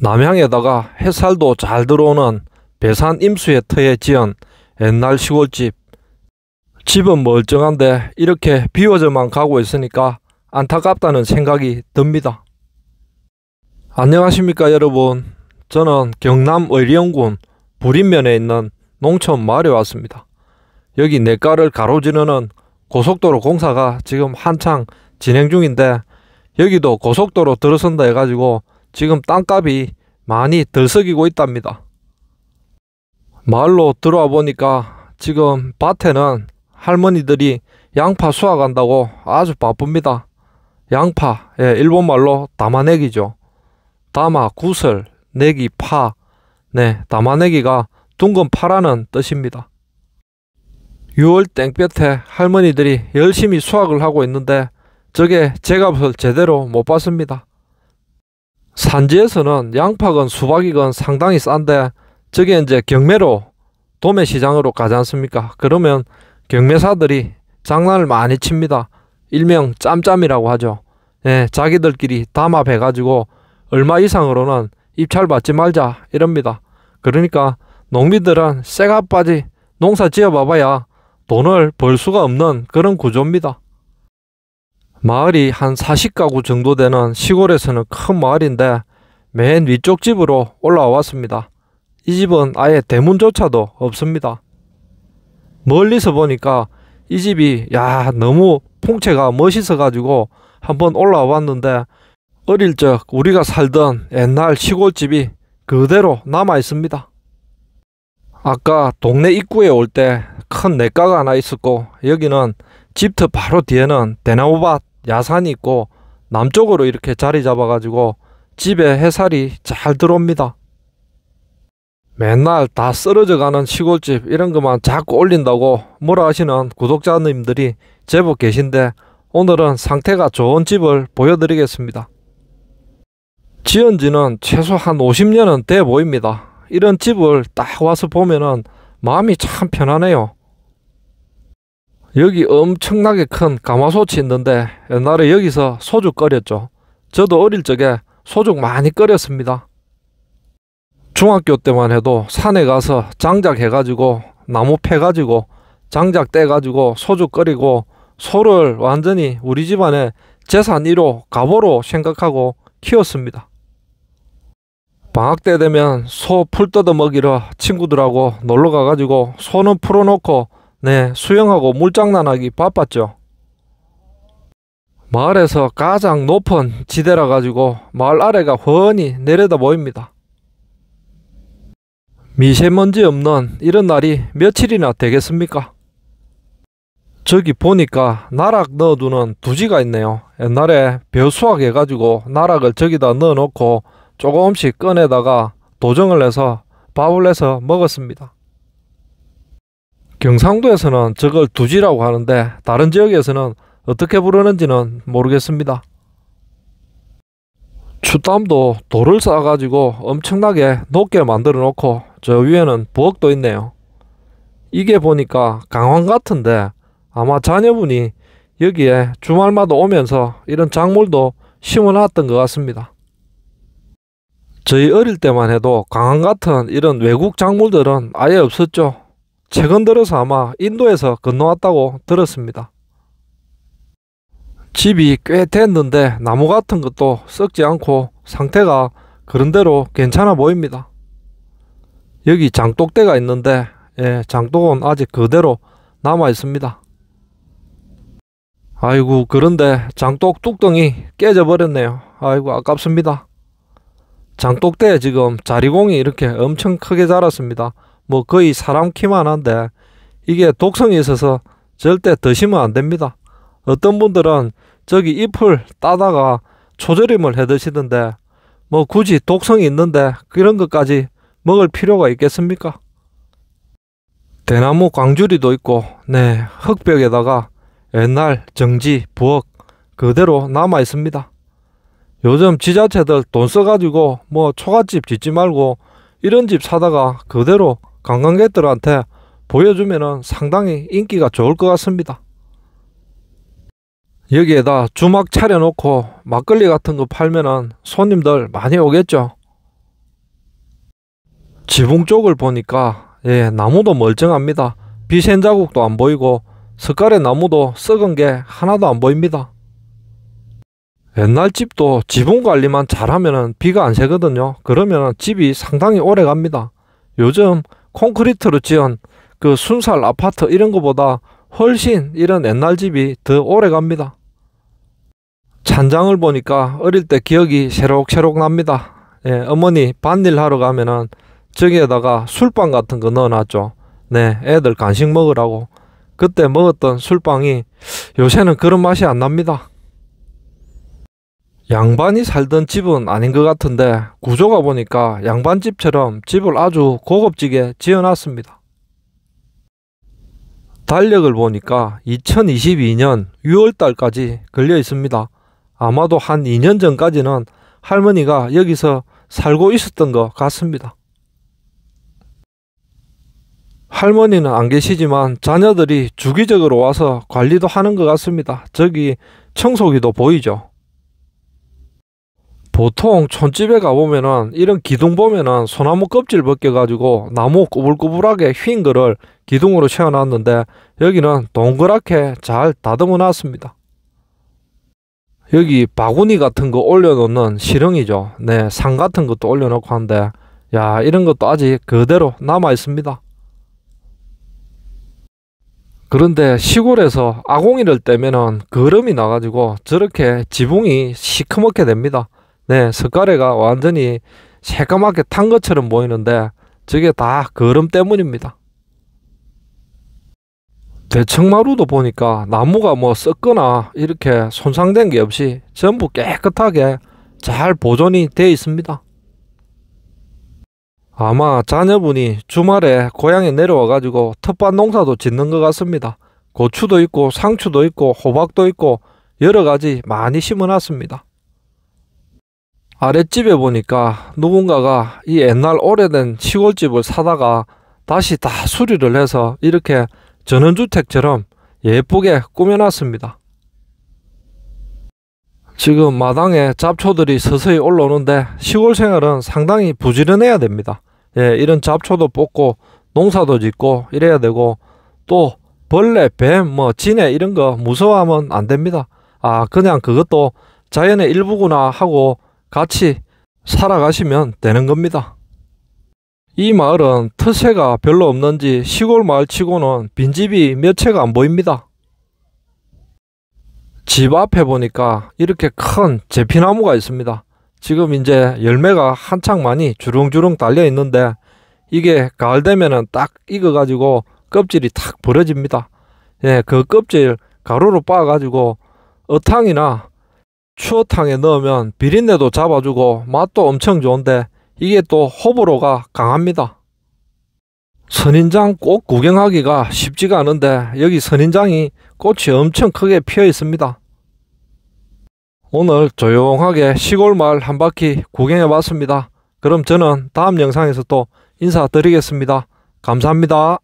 남향에다가 햇살도 잘 들어오는 배산 임수의 터에 지은 옛날 시골집. 집은 멀쩡한데 이렇게 비워져만 가고 있으니까 안타깝다는 생각이 듭니다. 안녕하십니까 여러분. 저는 경남 의령군 부림면에 있는 농촌 마을에 왔습니다. 여기 내과를 가로지르는 고속도로 공사가 지금 한창 진행 중인데 여기도 고속도로 들어선다 해가지고 지금 땅값이 많이 들썩이고 있답니다. 마을로 들어와 보니까 지금 밭에는 할머니들이 양파 수확한다고 아주 바쁩니다. 양파, 예, 일본말로 담아내기죠. 담아, 구슬, 내기, 파. 네, 담아내기가 둥근 파라는 뜻입니다. 6월 땡볕에 할머니들이 열심히 수확을 하고 있는데 저게 제값을 제대로 못봤습니다 산지에서는 양파건 수박이건 상당히 싼데 저게 이제 경매로 도매 시장으로 가지 않습니까? 그러면 경매사들이 장난을 많이 칩니다. 일명 짬짬이라고 하죠. 예, 자기들끼리 담합해 가지고 얼마 이상으로는 입찰 받지 말자 이럽니다. 그러니까 농민들은 새가 빠지 농사 지어 봐봐야 돈을 벌 수가 없는 그런 구조입니다. 마을이 한 40가구 정도 되는 시골에서는 큰 마을인데 맨 위쪽 집으로 올라왔습니다. 이 집은 아예 대문조차도 없습니다. 멀리서 보니까 이 집이 야 너무 풍채가 멋있어 가지고 한번 올라왔는데 어릴 적 우리가 살던 옛날 시골집이 그대로 남아 있습니다. 아까 동네 입구에 올 때 큰 냇가가 하나 있었고 여기는 집터 바로 뒤에는 대나무밭 야산이 있고 남쪽으로 이렇게 자리 잡아가지고 집에 해살이 잘 들어옵니다. 맨날 다 쓰러져가는 시골집 이런 것만 자꾸 올린다고 뭐라 하시는 구독자님들이 제법 계신데 오늘은 상태가 좋은 집을 보여드리겠습니다. 지은 지는 최소 한 50년은 돼 보입니다. 이런 집을 딱 와서 보면은 마음이 참 편하네요. 여기 엄청나게 큰 가마솥이 있는데 옛날에 여기서 소죽 끓였죠. 저도 어릴 적에 소죽 많이 끓였습니다. 중학교 때만 해도 산에 가서 장작 해가지고 나무 패가지고 장작 떼가지고 소죽 끓이고 소를 완전히 우리 집안의 재산 1호 가보로 생각하고 키웠습니다. 방학 때 되면 소 풀 뜯어 먹이러 친구들하고 놀러 가가지고 소는 풀어놓고 네, 수영하고 물장난하기 바빴죠. 마을에서 가장 높은 지대라 가지고 마을 아래가 훤히 내려다 보입니다. 미세먼지 없는 이런 날이 며칠이나 되겠습니까? 저기 보니까 나락 넣어두는 두지가 있네요. 옛날에 벼수학 해가지고 나락을 저기다 넣어놓고 조금씩 꺼내다가 도정을 해서 밥을 해서 먹었습니다. 경상도에서는 저걸 두지라고 하는데 다른 지역에서는 어떻게 부르는지는 모르겠습니다. 추담도 돌을 쌓아가지고 엄청나게 높게 만들어 놓고 저 위에는 부엌도 있네요. 이게 보니까 강황 같은데 아마 자녀분이 여기에 주말마다 오면서 이런 작물도 심어놨던 것 같습니다. 저희 어릴 때만 해도 강황 같은 이런 외국 작물들은 아예 없었죠. 최근 들어서 아마 인도에서 건너왔다고 들었습니다. 집이 꽤 됐는데 나무 같은 것도 썩지 않고 상태가 그런대로 괜찮아 보입니다. 여기 장독대가 있는데 예, 장독은 아직 그대로 남아 있습니다. 아이고 그런데 장독 뚝덩이 깨져버렸네요. 아이고 아깝습니다. 장독대에 지금 자리공이 이렇게 엄청 크게 자랐습니다. 뭐 거의 사람 키만 한데 이게 독성이 있어서 절대 드시면 안 됩니다. 어떤 분들은 저기 잎을 따다가 초절임을 해 드시던데 뭐 굳이 독성이 있는데 그런 것까지 먹을 필요가 있겠습니까? 대나무 광주리도 있고 네 흙벽에다가 옛날 정지 부엌 그대로 남아 있습니다. 요즘 지자체들 돈 써가지고 뭐 초가집 짓지 말고 이런 집 사다가 그대로 관광객들한테 보여주면 상당히 인기가 좋을 것 같습니다. 여기에다 주막 차려놓고 막걸리 같은 거 팔면은 손님들 많이 오겠죠. 지붕 쪽을 보니까 예, 나무도 멀쩡합니다. 비센 자국도 안 보이고 석가래 나무도 썩은 게 하나도 안 보입니다. 옛날 집도 지붕 관리만 잘하면 비가 안 새거든요. 그러면 집이 상당히 오래 갑니다. 요즘 콘크리트로 지은 그 순살 아파트 이런 것보다 훨씬 이런 옛날 집이 더 오래 갑니다. 찬장을 보니까 어릴 때 기억이 새록새록 납니다. 예, 어머니 밭일 하러 가면은 저기에다가 술빵 같은 거 넣어놨죠. 네, 애들 간식 먹으라고. 그때 먹었던 술빵이 요새는 그런 맛이 안 납니다. 양반이 살던 집은 아닌 것 같은데 구조가 보니까 양반집처럼 집을 아주 고급지게 지어놨습니다. 달력을 보니까 2022년 6월달까지 걸려 있습니다. 아마도 한 2년 전까지는 할머니가 여기서 살고 있었던 것 같습니다. 할머니는 안 계시지만 자녀들이 주기적으로 와서 관리도 하는 것 같습니다. 저기 청소기도 보이죠. 보통 촌집에 가보면은 이런 기둥 보면은 소나무 껍질 벗겨가지고 나무 꼬불꼬불하게 휜 거를 기둥으로 채워놨는데 여기는 동그랗게 잘 다듬어 놨습니다. 여기 바구니 같은 거 올려놓는 실흥이죠. 네, 상 같은 것도 올려놓고 한데 야 이런 것도 아직 그대로 남아 있습니다. 그런데 시골에서 아궁이를 떼면은 거름이 나가지고 저렇게 지붕이 시커멓게 됩니다. 네, 석가래가 완전히 새까맣게 탄 것처럼 보이는데 저게 다 거름 때문입니다. 대청마루도 보니까 나무가 뭐 썩거나 이렇게 손상된 게 없이 전부 깨끗하게 잘 보존이 되어 있습니다. 아마 자녀분이 주말에 고향에 내려와 가지고 텃밭 농사도 짓는 것 같습니다. 고추도 있고 상추도 있고 호박도 있고 여러 가지 많이 심어놨습니다. 아랫집에 보니까 누군가가 이 옛날 오래된 시골집을 사다가 다시 다 수리를 해서 이렇게 전원주택처럼 예쁘게 꾸며놨습니다. 지금 마당에 잡초들이 서서히 올라오는데 시골 생활은 상당히 부지런해야 됩니다. 예, 이런 잡초도 뽑고 농사도 짓고 이래야 되고 또 벌레, 뱀, 뭐 진해 이런 거 무서워하면 안 됩니다. 아 그냥 그것도 자연의 일부구나 하고 같이 살아가시면 되는 겁니다. 이 마을은 터세가 별로 없는지 시골 마을치고는 빈집이 몇 채가 안 보입니다. 집 앞에 보니까 이렇게 큰 제피나무가 있습니다. 지금 이제 열매가 한창 많이 주렁주렁 달려 있는데 이게 가을 되면은 딱 익어 가지고 껍질이 탁 벌어집니다. 예, 그 껍질 가루로 빻아 가지고 어탕이나 추어탕에 넣으면 비린내도 잡아주고 맛도 엄청 좋은데 이게 또 호불호가 강합니다. 선인장 꽃 구경하기가 쉽지가 않은데 여기 선인장이 꽃이 엄청 크게 피어 있습니다. 오늘 조용하게 시골마을 한 바퀴 구경해 봤습니다. 그럼 저는 다음 영상에서 또 인사드리겠습니다. 감사합니다.